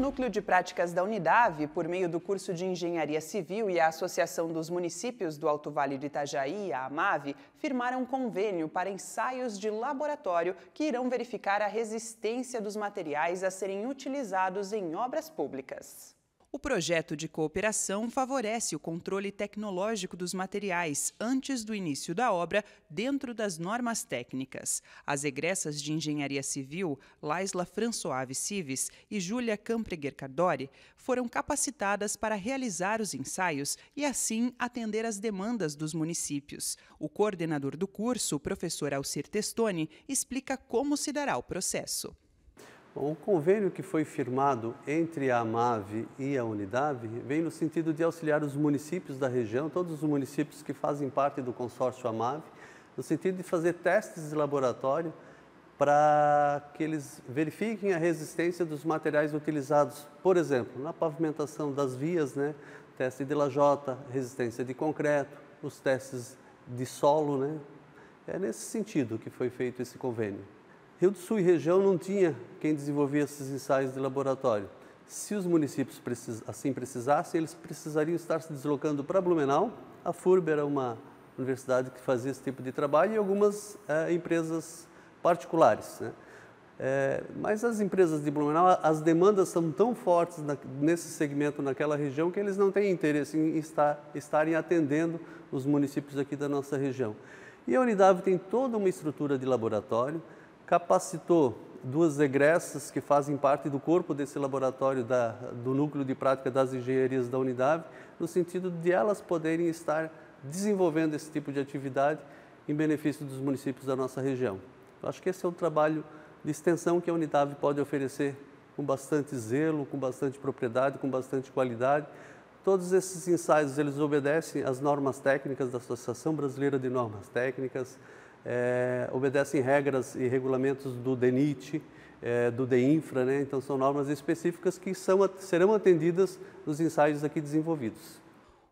Núcleo de Práticas da Unidade, por meio do curso de Engenharia Civil e a Associação dos Municípios do Alto Vale de Itajaí, a AMAV, firmaram um convênio para ensaios de laboratório que irão verificar a resistência dos materiais a serem utilizados em obras públicas. O projeto de cooperação favorece o controle tecnológico dos materiais antes do início da obra, dentro das normas técnicas. As egressas de engenharia civil, Laisla Françoave Cives e Júlia Campreguer Cardori, foram capacitadas para realizar os ensaios e, assim, atender às demandas dos municípios. O coordenador do curso, o professor Alcir Testoni, explica como se dará o processo. O convênio que foi firmado entre a AMAV e a Unidade vem no sentido de auxiliar os municípios da região, todos os municípios que fazem parte do consórcio AMAV, no sentido de fazer testes de laboratório para que eles verifiquem a resistência dos materiais utilizados, por exemplo, na pavimentação das vias, né? teste de lajota, resistência de concreto, os testes de solo. Né? É nesse sentido que foi feito esse convênio. Rio do Sul e região não tinha quem desenvolvia esses ensaios de laboratório. Se os municípios precis, assim precisassem, eles precisariam estar se deslocando para Blumenau. A FURB era uma universidade que fazia esse tipo de trabalho e algumas é, empresas particulares. Né? É, mas as empresas de Blumenau, as demandas são tão fortes na, nesse segmento, naquela região, que eles não têm interesse em estar, estarem atendendo os municípios aqui da nossa região. E a Unidade tem toda uma estrutura de laboratório, capacitou duas egressas que fazem parte do corpo desse laboratório da, do núcleo de prática das engenharias da Unidade, no sentido de elas poderem estar desenvolvendo esse tipo de atividade em benefício dos municípios da nossa região. Eu acho que esse é um trabalho de extensão que a Unidade pode oferecer com bastante zelo, com bastante propriedade, com bastante qualidade. Todos esses ensaios eles obedecem às normas técnicas da Associação Brasileira de Normas Técnicas, é, obedecem regras e regulamentos do DENIT, é, do DEINFRA, né? então são normas específicas que são, serão atendidas nos ensaios aqui desenvolvidos.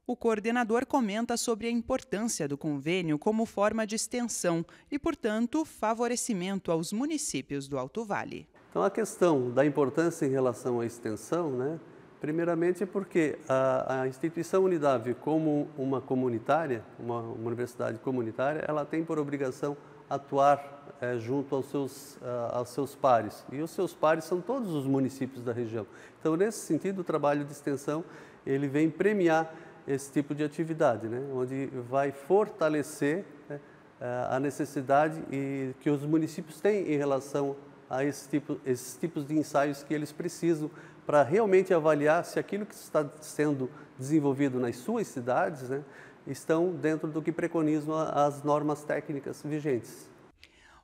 O coordenador comenta sobre a importância do convênio como forma de extensão e, portanto, favorecimento aos municípios do Alto Vale. Então, a questão da importância em relação à extensão, né, Primeiramente é porque a, a, instituição Unidade, como uma comunitária, uma, uma, universidade comunitária, ela tem por obrigação atuar é, junto aos seus, uh, aos seus pares. E os seus pares são todos os municípios da região. Então, nesse sentido, o trabalho de extensão ele vem premiar esse tipo de atividade, né? onde vai fortalecer né, eh, a necessidade e, que os municípios têm em relação a esse tipo, esses tipos de ensaios que eles precisam para realmente avaliar se aquilo que está sendo desenvolvido nas suas cidades né, estão dentro do que preconizam as normas técnicas vigentes.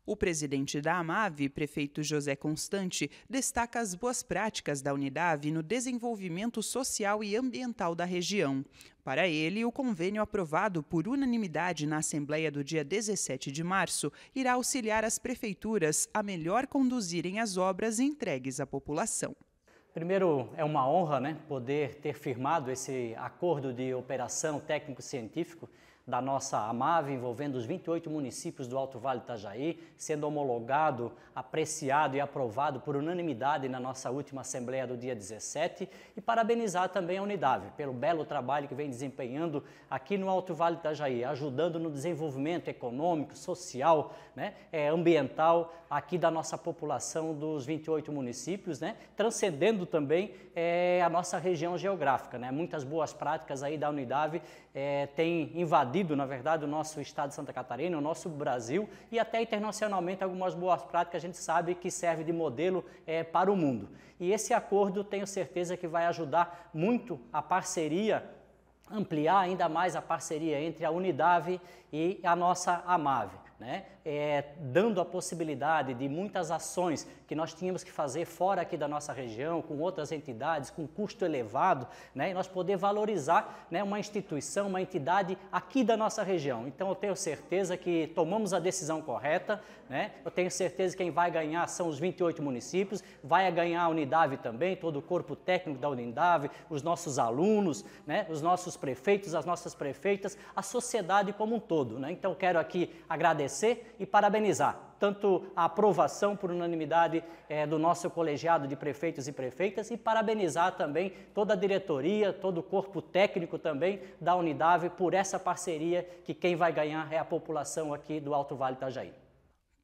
O presidente da AMAV, prefeito José Constante, destaca as boas práticas da Unidade no desenvolvimento social e ambiental da região. Para ele, o convênio aprovado por unanimidade na Assembleia do dia 17 de março irá auxiliar as prefeituras a melhor conduzirem as obras entregues à população. Primeiro, é uma honra né, poder ter firmado esse acordo de operação técnico-científico da nossa AMAV, envolvendo os 28 municípios do Alto Vale Itajaí, sendo homologado, apreciado e aprovado por unanimidade na nossa última Assembleia do dia 17. E parabenizar também a Unidade pelo belo trabalho que vem desempenhando aqui no Alto Vale Itajaí, ajudando no desenvolvimento econômico, social, né, é, ambiental aqui da nossa população dos 28 municípios, né, transcendendo também é, a nossa região geográfica. Né, muitas boas práticas aí da Unidade é, têm invadido invadido, na verdade, o nosso estado de Santa Catarina, o nosso Brasil e até internacionalmente algumas boas práticas a gente sabe que serve de modelo é, para o mundo. E esse acordo tenho certeza que vai ajudar muito a parceria ampliar ainda mais a parceria entre a Unidade e a nossa Amave né? É, dando a possibilidade de muitas ações que nós tínhamos que fazer fora aqui da nossa região, com outras entidades, com custo elevado, né? e nós poder valorizar né, uma instituição, uma entidade aqui da nossa região. Então eu tenho certeza que tomamos a decisão correta, né? eu tenho certeza que quem vai ganhar são os 28 municípios, vai ganhar a Unidade também, todo o corpo técnico da Unidade, os nossos alunos, né? os nossos prefeitos, as nossas prefeitas, a sociedade como um todo. Né? Então quero aqui agradecer e parabenizar tanto a aprovação por unanimidade é, do nosso colegiado de prefeitos e prefeitas e parabenizar também toda a diretoria, todo o corpo técnico também da Unidade por essa parceria que quem vai ganhar é a população aqui do Alto Vale Itajaí.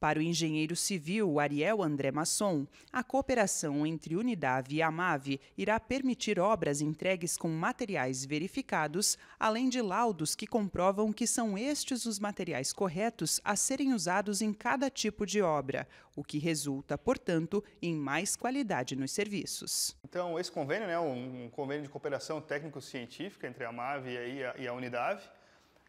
Para o engenheiro civil Ariel André Masson, a cooperação entre Unidade e Amave irá permitir obras entregues com materiais verificados, além de laudos que comprovam que são estes os materiais corretos a serem usados em cada tipo de obra, o que resulta, portanto, em mais qualidade nos serviços. Então, esse convênio é né, um convênio de cooperação técnico-científica entre a Amave e a, e a Unidade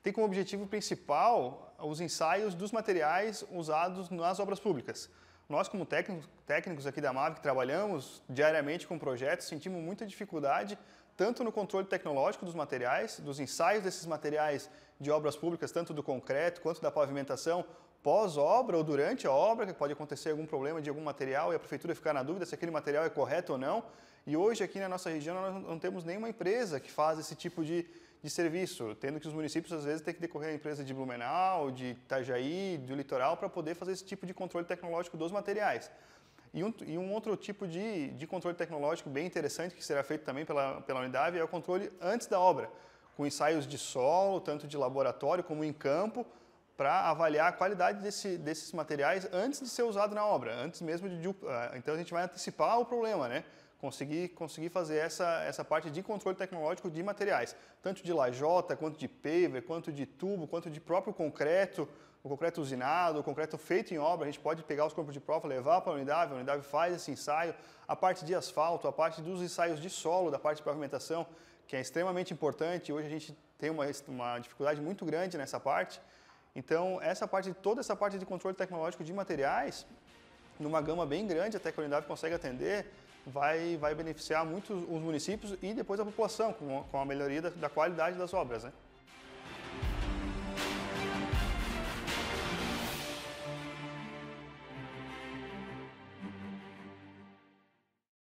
tem como objetivo principal os ensaios dos materiais usados nas obras públicas. Nós, como técnicos aqui da MAV, que trabalhamos diariamente com projetos, sentimos muita dificuldade tanto no controle tecnológico dos materiais, dos ensaios desses materiais de obras públicas, tanto do concreto quanto da pavimentação, pós-obra ou durante a obra, que pode acontecer algum problema de algum material e a prefeitura ficar na dúvida se aquele material é correto ou não. E hoje aqui na nossa região nós não temos nenhuma empresa que faz esse tipo de, de serviço, tendo que os municípios às vezes têm que decorrer a empresa de Blumenau, de Itajaí, do litoral, para poder fazer esse tipo de controle tecnológico dos materiais. E um, e um, outro tipo de, de, controle tecnológico bem interessante que será feito também pela, pela Unidade é o controle antes da obra, com ensaios de solo, tanto de laboratório como em campo, para avaliar a qualidade desse, desses materiais antes de ser usado na obra, antes mesmo de. de uh, então a gente vai antecipar o problema, né? conseguir, conseguir fazer essa, essa parte de controle tecnológico de materiais, tanto de lajota, quanto de paver, quanto de tubo, quanto de próprio concreto, o concreto usinado, o concreto feito em obra, a gente pode pegar os corpos de prova, levar para a unidade, a unidade faz esse ensaio, a parte de asfalto, a parte dos ensaios de solo, da parte de pavimentação, que é extremamente importante, hoje a gente tem uma, uma dificuldade muito grande nessa parte, então essa parte, toda essa parte de controle tecnológico de materiais, numa gama bem grande até que a unidade consegue atender, vai, vai beneficiar muito os municípios e depois a população com, a melhoria da, da qualidade das obras. Né?